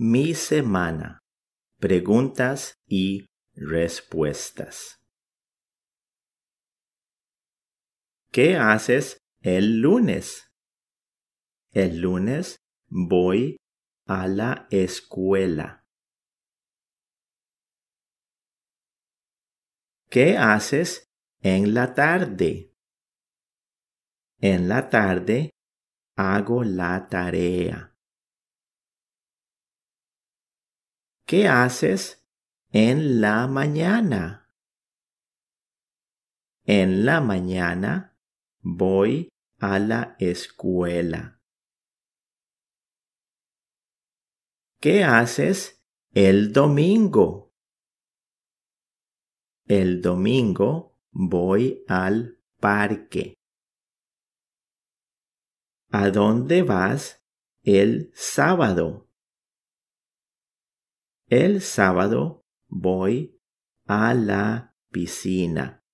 Mi semana. Preguntas y respuestas. ¿Qué haces el lunes? El lunes voy a la escuela. ¿Qué haces en la tarde? En la tarde hago la tarea. ¿Qué haces en la mañana? En la mañana voy a la escuela. ¿Qué haces el domingo? El domingo voy al parque. ¿A dónde vas el sábado? El sábado voy a la piscina.